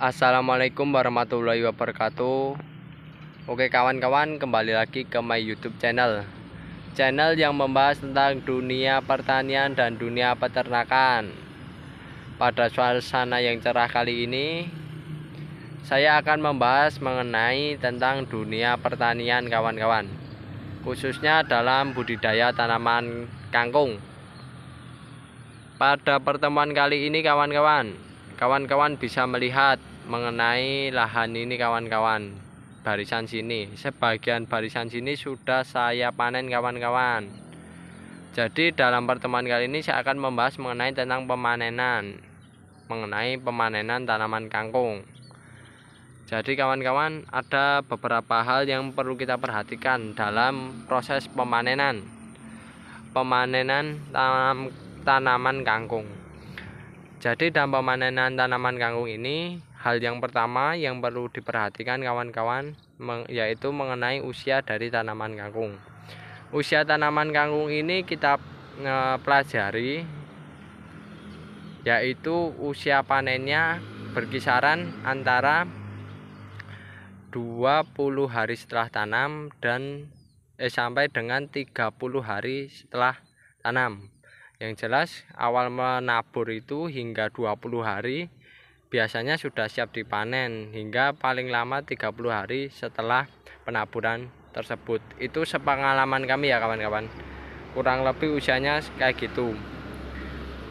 Assalamualaikum warahmatullahi wabarakatuh Oke kawan-kawan kembali lagi ke my youtube channel Channel yang membahas tentang dunia pertanian dan dunia peternakan Pada suasana yang cerah kali ini Saya akan membahas mengenai tentang dunia pertanian kawan-kawan Khususnya dalam budidaya tanaman kangkung Pada pertemuan kali ini kawan-kawan Kawan-kawan bisa melihat mengenai lahan ini kawan-kawan barisan sini sebagian barisan sini sudah saya panen kawan-kawan jadi dalam pertemuan kali ini saya akan membahas mengenai tentang pemanenan mengenai pemanenan tanaman kangkung jadi kawan-kawan ada beberapa hal yang perlu kita perhatikan dalam proses pemanenan pemanenan tanam, tanaman kangkung jadi dalam pemanenan tanaman kangkung ini hal yang pertama yang perlu diperhatikan kawan-kawan yaitu mengenai usia dari tanaman kangkung. Usia tanaman kangkung ini kita e, pelajari yaitu usia panennya berkisaran antara 20 hari setelah tanam dan eh, sampai dengan 30 hari setelah tanam. Yang jelas awal menabur itu hingga 20 hari biasanya sudah siap dipanen hingga paling lama 30 hari setelah penaburan tersebut. Itu sepengalaman kami ya kawan-kawan. Kurang lebih usianya kayak gitu.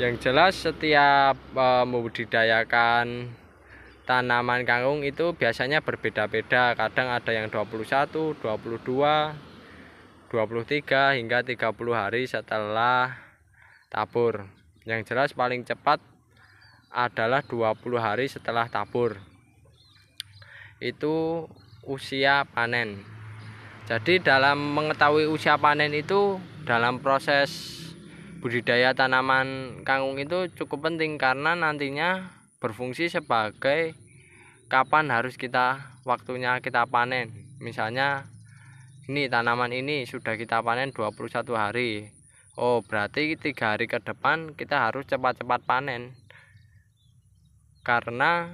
Yang jelas setiap e, membudidayakan tanaman kangkung itu biasanya berbeda-beda. Kadang ada yang 21, 22, 23 hingga 30 hari setelah tabur. Yang jelas paling cepat adalah 20 hari setelah tabur itu usia panen jadi dalam mengetahui usia panen itu dalam proses budidaya tanaman kangkung itu cukup penting karena nantinya berfungsi sebagai kapan harus kita waktunya kita panen misalnya ini tanaman ini sudah kita panen 21 hari Oh berarti tiga hari ke depan kita harus cepat-cepat panen karena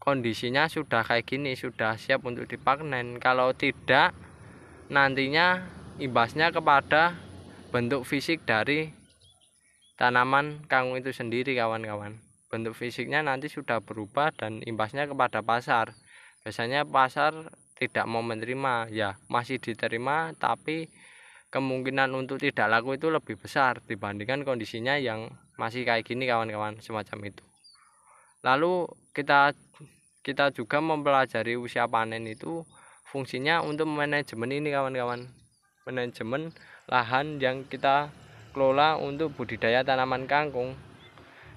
kondisinya sudah kayak gini sudah siap untuk dipanen kalau tidak nantinya imbasnya kepada bentuk fisik dari tanaman kangkung itu sendiri kawan-kawan bentuk fisiknya nanti sudah berubah dan imbasnya kepada pasar biasanya pasar tidak mau menerima ya masih diterima tapi kemungkinan untuk tidak laku itu lebih besar dibandingkan kondisinya yang masih kayak gini kawan-kawan semacam itu lalu kita kita juga mempelajari usia panen itu fungsinya untuk manajemen ini kawan-kawan manajemen lahan yang kita kelola untuk budidaya tanaman kangkung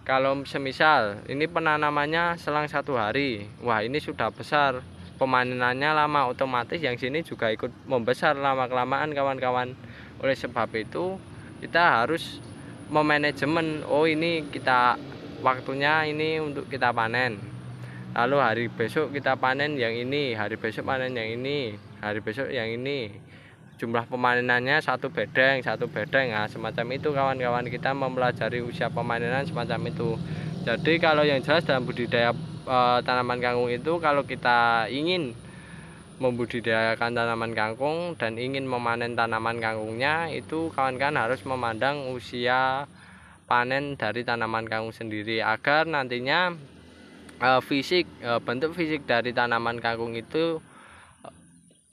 kalau semisal ini penanamannya selang satu hari wah ini sudah besar pemanenannya lama otomatis yang sini juga ikut membesar lama-kelamaan kawan-kawan oleh sebab itu kita harus memanajemen oh ini kita waktunya ini untuk kita panen lalu hari besok kita panen yang ini hari besok panen yang ini hari besok yang ini jumlah pemanenannya satu bedeng satu bedeng nah semacam itu kawan-kawan kita mempelajari usia pemanenan semacam itu jadi kalau yang jelas dalam budidaya e, tanaman kangkung itu kalau kita ingin membudidayakan tanaman kangkung dan ingin memanen tanaman kangkungnya itu kawan-kawan harus memandang usia panen dari tanaman kangkung sendiri agar nantinya eh, fisik eh, bentuk fisik dari tanaman kangkung itu eh,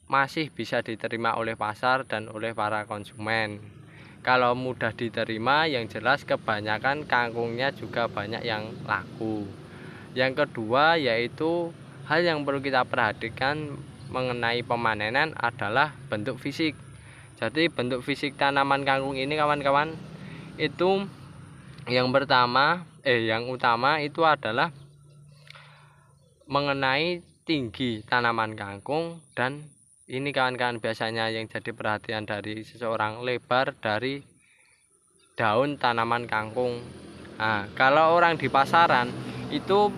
masih bisa diterima oleh pasar dan oleh para konsumen. Kalau mudah diterima, yang jelas kebanyakan kangkungnya juga banyak yang laku. Yang kedua yaitu hal yang perlu kita perhatikan mengenai pemanenan adalah bentuk fisik. Jadi bentuk fisik tanaman kangkung ini kawan-kawan itu yang pertama eh yang utama itu adalah mengenai tinggi tanaman kangkung dan ini kawan-kawan biasanya yang jadi perhatian dari seseorang lebar dari daun tanaman kangkung nah, kalau orang di pasaran itu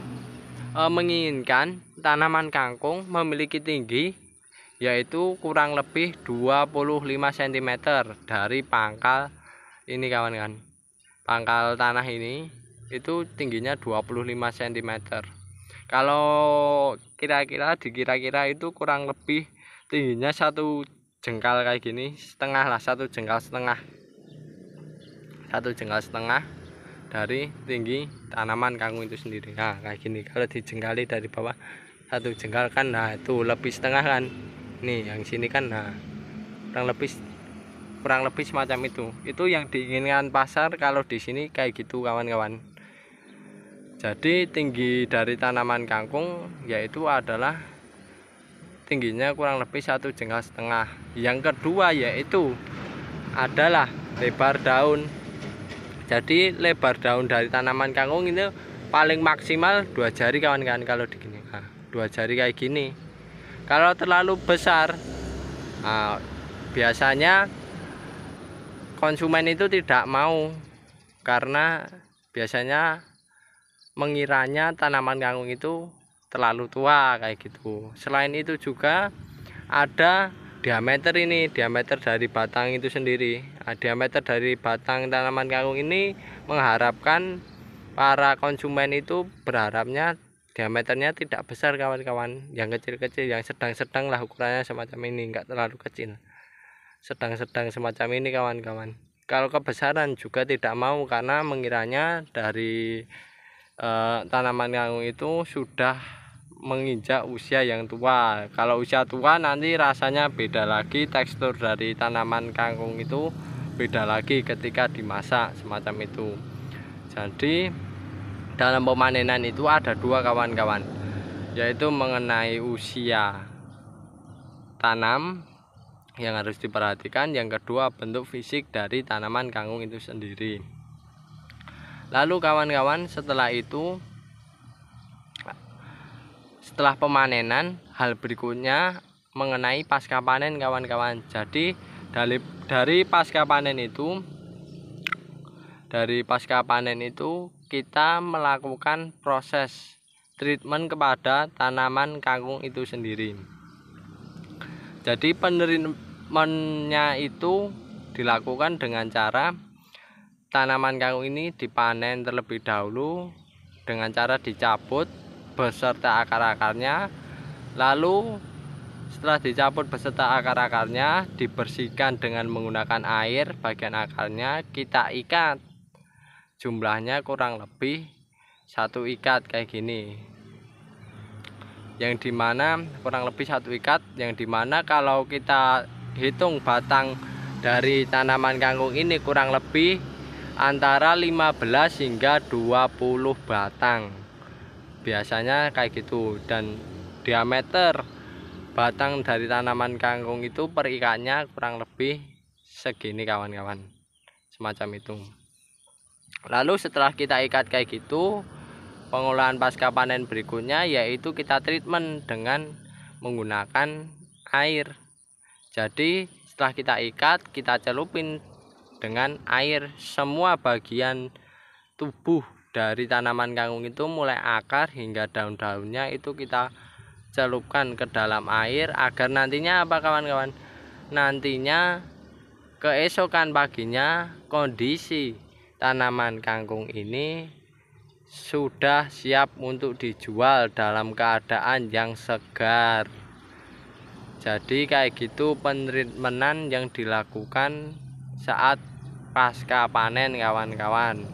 e, menginginkan tanaman kangkung memiliki tinggi yaitu kurang lebih 25 cm dari pangkal ini kawan-kawan pangkal tanah ini itu tingginya 25 cm kalau kira-kira dikira-kira itu kurang lebih tingginya satu jengkal kayak gini setengah lah satu jengkal setengah satu jengkal setengah dari tinggi tanaman kangkung itu sendiri nah kayak gini kalau dijengkali dari bawah satu jengkal kan nah itu lebih setengah kan nih yang sini kan nah kurang lebih kurang lebih semacam itu itu yang diinginkan pasar kalau di sini kayak gitu kawan-kawan jadi tinggi dari tanaman kangkung yaitu adalah tingginya kurang lebih satu jengkal setengah yang kedua yaitu adalah lebar daun jadi lebar daun dari tanaman kangkung itu paling maksimal dua jari kawan-kawan kalau di gini nah, dua jari kayak gini kalau terlalu besar nah, biasanya konsumen itu tidak mau karena biasanya mengiranya tanaman kangkung itu terlalu tua kayak gitu selain itu juga ada diameter ini diameter dari batang itu sendiri nah, diameter dari batang tanaman kangkung ini mengharapkan para konsumen itu berharapnya diameternya tidak besar kawan-kawan yang kecil-kecil yang sedang-sedang lah ukurannya semacam ini enggak terlalu kecil sedang-sedang semacam ini kawan-kawan kalau kebesaran juga tidak mau karena mengiranya dari e, tanaman kangkung itu sudah menginjak usia yang tua kalau usia tua nanti rasanya beda lagi tekstur dari tanaman kangkung itu beda lagi ketika dimasak semacam itu jadi dalam pemanenan itu ada dua kawan-kawan yaitu mengenai usia tanam yang harus diperhatikan yang kedua bentuk fisik dari tanaman kangkung itu sendiri lalu kawan-kawan setelah itu setelah pemanenan hal berikutnya mengenai pasca panen kawan-kawan jadi dari dari pasca panen itu dari pasca panen itu kita melakukan proses treatment kepada tanaman kangkung itu sendiri jadi treatmentnya itu dilakukan dengan cara tanaman kangkung ini dipanen terlebih dahulu dengan cara dicabut beserta akar-akarnya lalu setelah dicabut beserta akar-akarnya dibersihkan dengan menggunakan air bagian akarnya kita ikat jumlahnya kurang lebih satu ikat kayak gini yang dimana kurang lebih satu ikat yang dimana kalau kita hitung batang dari tanaman kangkung ini kurang lebih antara 15 hingga 20 batang biasanya kayak gitu dan diameter batang dari tanaman kangkung itu perikatnya kurang lebih segini kawan-kawan semacam itu lalu setelah kita ikat kayak gitu pengolahan pasca panen berikutnya yaitu kita treatment dengan menggunakan air jadi setelah kita ikat kita celupin dengan air semua bagian tubuh dari tanaman kangkung itu mulai akar hingga daun-daunnya itu kita celupkan ke dalam air agar nantinya apa kawan-kawan nantinya keesokan paginya kondisi tanaman kangkung ini sudah siap untuk dijual dalam keadaan yang segar jadi kayak gitu penritmenan yang dilakukan saat pasca panen kawan-kawan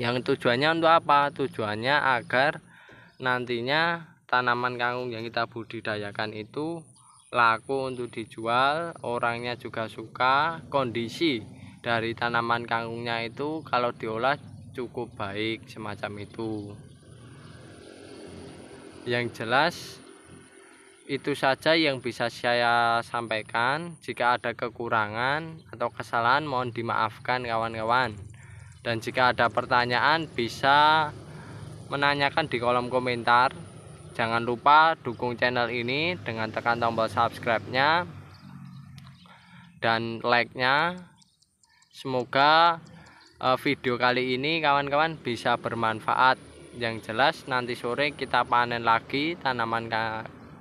yang tujuannya untuk apa tujuannya agar nantinya tanaman kangkung yang kita budidayakan itu laku untuk dijual orangnya juga suka kondisi dari tanaman kangkungnya itu kalau diolah cukup baik semacam itu yang jelas itu saja yang bisa saya sampaikan. Jika ada kekurangan atau kesalahan, mohon dimaafkan, kawan-kawan. Dan jika ada pertanyaan, bisa menanyakan di kolom komentar. Jangan lupa dukung channel ini dengan tekan tombol subscribe-nya dan like-nya. Semoga eh, video kali ini, kawan-kawan, bisa bermanfaat. Yang jelas, nanti sore kita panen lagi tanaman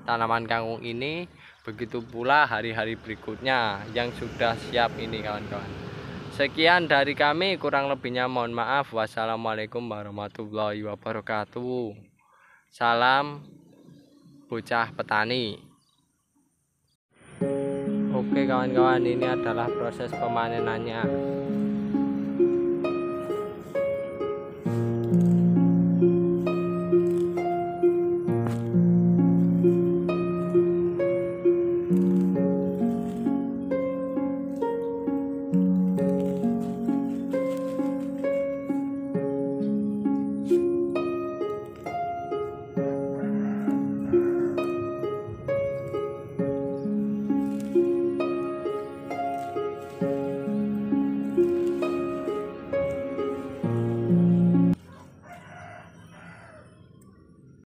tanaman kangkung ini begitu pula hari-hari berikutnya yang sudah siap ini kawan-kawan sekian dari kami kurang lebihnya mohon maaf wassalamualaikum warahmatullahi wabarakatuh salam bocah petani oke kawan-kawan ini adalah proses pemanenannya